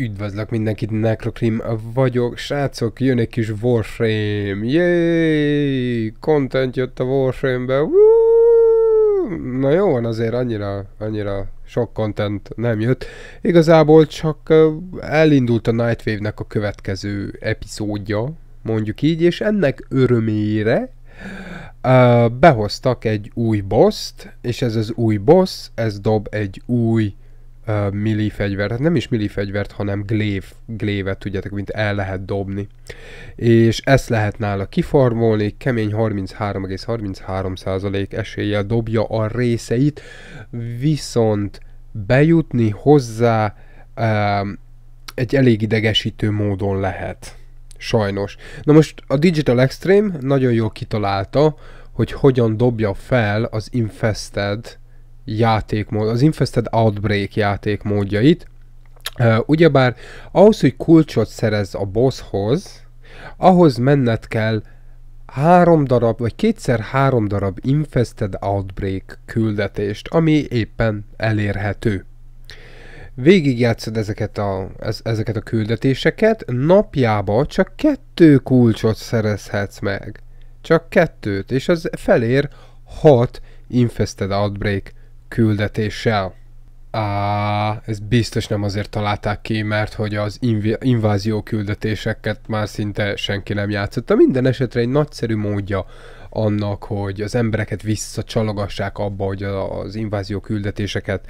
Üdvözlök mindenkit, Necrocrim vagyok. Srácok, jön egy kis Warframe. Jéj! Content jött a Warframe-be. Na jó van azért, annyira, annyira sok content nem jött. Igazából csak elindult a Nightwave-nek a következő epizódja, mondjuk így, és ennek örömére behoztak egy új boss és ez az új boss, ez dob egy új milli fegyvert, hát nem is milli fegyvert, hanem glév, glévet, tudjátok, mint el lehet dobni. És ezt lehet nála kifarmolni, kemény 33,33% eséllyel dobja a részeit, viszont bejutni hozzá egy elég idegesítő módon lehet. Sajnos. Na most a Digital Extreme nagyon jól kitalálta, hogy hogyan dobja fel az Infested játékmód, az Infested Outbreak játékmódjait. Ugyebár ahhoz, hogy kulcsot szerez a bosshoz, ahhoz menned kell három darab, vagy kétszer három darab Infested Outbreak küldetést, ami éppen elérhető. Végigjátszod ezeket a, ez, ezeket a küldetéseket, napjába csak kettő kulcsot szerezhetsz meg. Csak kettőt, és az felér hat Infested Outbreak küldetéssel. Á, ez biztos nem azért találták ki, mert hogy az inv- invázió küldetéseket már szinte senki nem játszotta. Minden esetre egy nagyszerű módja annak, hogy az embereket visszacsalogassák abba, hogy az invázió küldetéseket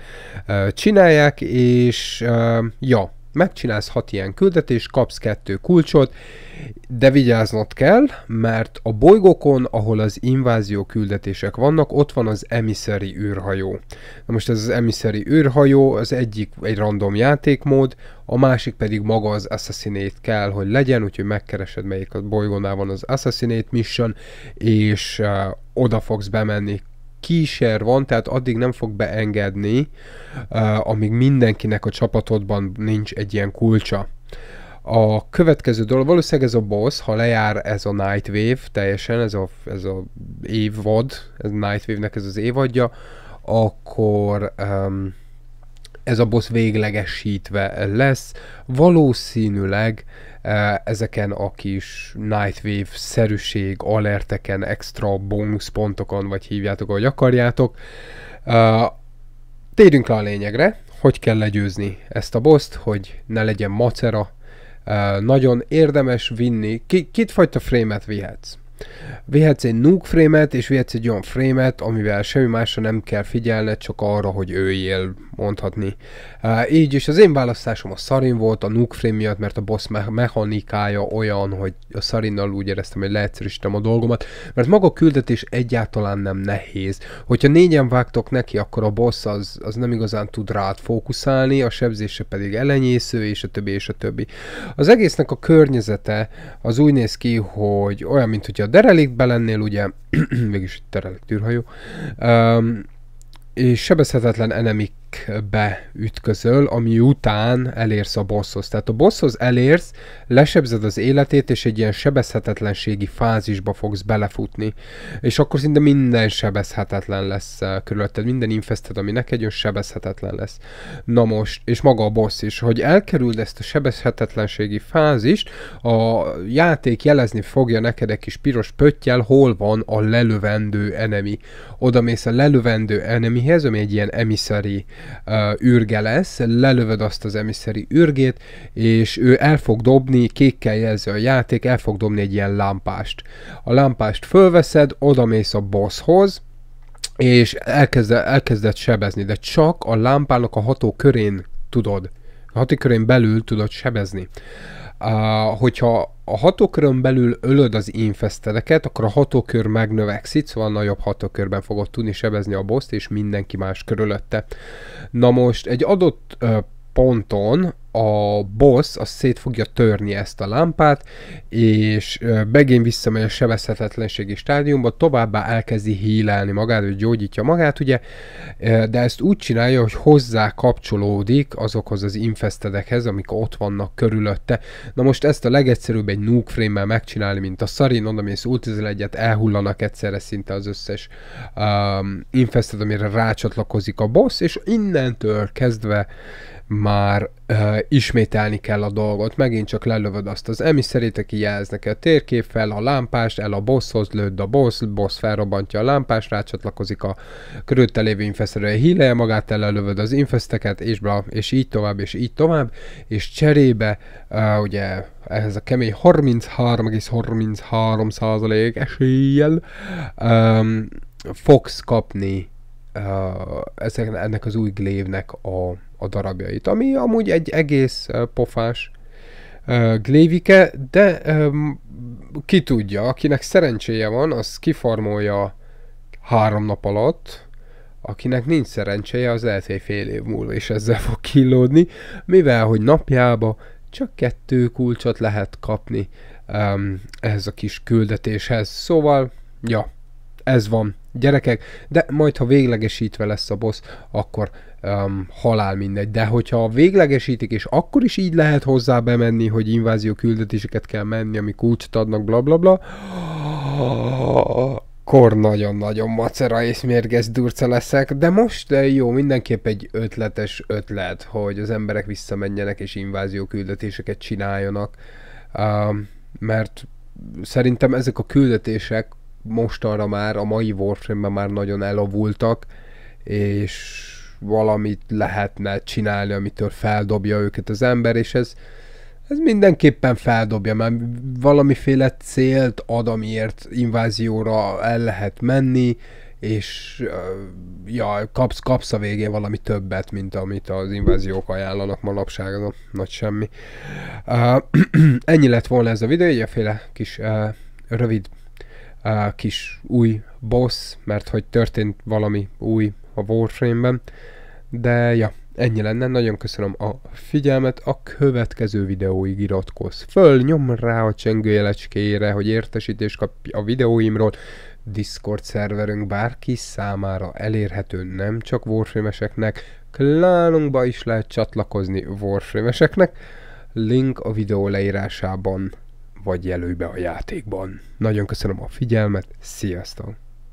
uh, csinálják, és uh, ja, Megcsinálsz hat ilyen küldetést, kapsz kettő kulcsot, de vigyáznod kell, mert a bolygókon, ahol az invázió küldetések vannak, ott van az emiszeri űrhajó. Na most ez az emiszeri űrhajó, az egyik egy random játékmód, a másik pedig maga az Assassinate kell, hogy legyen, úgyhogy megkeresed, melyik a bolygónál van az Assassinate Mission, és uh, oda fogsz bemenni, kísér van, tehát addig nem fog beengedni, uh, amíg mindenkinek a csapatodban nincs egy ilyen kulcsa. A következő dolog, valószínűleg ez a boss, ha lejár ez a Nightwave teljesen, ez a, ez a évvad, ez a Nightwave-nek ez az évadja, akkor um, ez a boss véglegesítve lesz. Valószínűleg eh, ezeken a kis Nightwave-szerűség alerteken, extra bónuszpontokon, vagy hívjátok, ahogy akarjátok. Eh, térjünk le a lényegre, hogy kell legyőzni ezt a boszt, hogy ne legyen macera. Eh, nagyon érdemes vinni. Ki, frame-et vihetsz? Vihetsz egy nuke frame-et, és vihetsz egy olyan frame-et, amivel semmi másra nem kell figyelned, csak arra, hogy őjél, mondhatni. Uh, így is az én választásom a szarin volt a nuke frame miatt, mert a boss me- mechanikája olyan, hogy a szarinnal úgy éreztem, hogy leegyszerűsítem a dolgomat, mert maga a küldetés egyáltalán nem nehéz. Hogyha négyen vágtok neki, akkor a boss az, az nem igazán tud rád fókuszálni, a sebzése pedig elenyésző, és a többi, és a többi. Az egésznek a környezete az úgy néz ki, hogy olyan, mint hogy a derelékben lennél, ugye, mégis itt derelik tűrhajó, um, és sebezhetetlen enemik trackbe ütközöl, ami után elérsz a bosshoz. Tehát a bosshoz elérsz, lesebzed az életét, és egy ilyen sebezhetetlenségi fázisba fogsz belefutni. És akkor szinte minden sebezhetetlen lesz eh, körülötted. Minden infested, ami neked jön, sebezhetetlen lesz. Na most, és maga a boss is. Hogy elkerüld ezt a sebezhetetlenségi fázist, a játék jelezni fogja neked egy kis piros pöttyel, hol van a lelövendő enemi. Oda mész a lelövendő enemihez, ami egy ilyen emiszeri űrge lesz, lelövöd azt az emiszeri űrgét, és ő el fog dobni, kékkel jelzi a játék, el fog dobni egy ilyen lámpást. A lámpást fölveszed, odamész a bosshoz, és elkezde, elkezded sebezni, de csak a lámpának a ható körén tudod, a ható körén belül tudod sebezni a, hogyha a hatókörön belül ölöd az infestereket, akkor a hatókör megnövekszik, szóval nagyobb hatókörben fogod tudni sebezni a boszt és mindenki más körülötte. Na most egy adott ö, ponton a boss az szét fogja törni ezt a lámpát, és megint visszamegy a sebezhetetlenségi stádiumba, továbbá elkezdi hílelni magát, hogy gyógyítja magát, ugye, de ezt úgy csinálja, hogy hozzá kapcsolódik azokhoz az infestedekhez, amik ott vannak körülötte. Na most ezt a legegyszerűbb egy nuke frame megcsinálni, mint a szarin, oda mész egyet elhullanak egyszerre szinte az összes um, infested, amire rácsatlakozik a boss, és innentől kezdve uh, már uh, ismételni kell a dolgot. Megint csak lelövöd azt az emiszerét, aki jelz neki a térkép fel, a lámpást, el a bosshoz lőd a boss, boss felrobbantja a lámpást, rácsatlakozik a körülte lévő infesterre, híleje magát, lelövöd az infesteket, és, bla, és így tovább, és így tovább, és cserébe uh, ugye ehhez a kemény 33,33 százalék um, fogsz kapni ezek, ennek az új glévnek a, a darabjait, ami amúgy egy egész pofás glévike, de ki tudja, akinek szerencséje van, az kifarmolja három nap alatt, akinek nincs szerencséje, az lehet, hogy fél év múlva is ezzel fog kilódni, mivel hogy napjába csak kettő kulcsot lehet kapni um, ehhez a kis küldetéshez. Szóval, ja, ez van. Gyerekek, de majd ha véglegesítve lesz a boss, akkor um, halál mindegy. De hogyha véglegesítik, és akkor is így lehet hozzá bemenni, hogy invázió küldetéseket kell menni, ami kulcsot adnak, blablabla, akkor nagyon-nagyon macera és mérges durca leszek, de most jó, mindenképp egy ötletes ötlet, hogy az emberek visszamenjenek és invázió küldetéseket csináljanak, um, mert szerintem ezek a küldetések mostanra már a mai warframe már nagyon elavultak, és valamit lehetne csinálni, amitől feldobja őket az ember, és ez, ez mindenképpen feldobja, mert valamiféle célt ad, amiért invázióra el lehet menni, és ja, kapsz, kapsz a végén valami többet, mint amit az inváziók ajánlanak manapság, az nagy semmi. Uh, ennyi lett volna ez a videó, egyféle kis uh, rövid a kis új boss, mert hogy történt valami új a Warframe-ben. De ja, ennyi lenne, nagyon köszönöm a figyelmet, a következő videóig iratkozz föl, nyom rá a csengőjelecskére, hogy értesítést kapj a videóimról, Discord szerverünk bárki számára elérhető nem csak Warframe-eseknek, klánunkba is lehet csatlakozni Warframe-eseknek, link a videó leírásában vagy jelölj be a játékban. Nagyon köszönöm a figyelmet, sziasztok!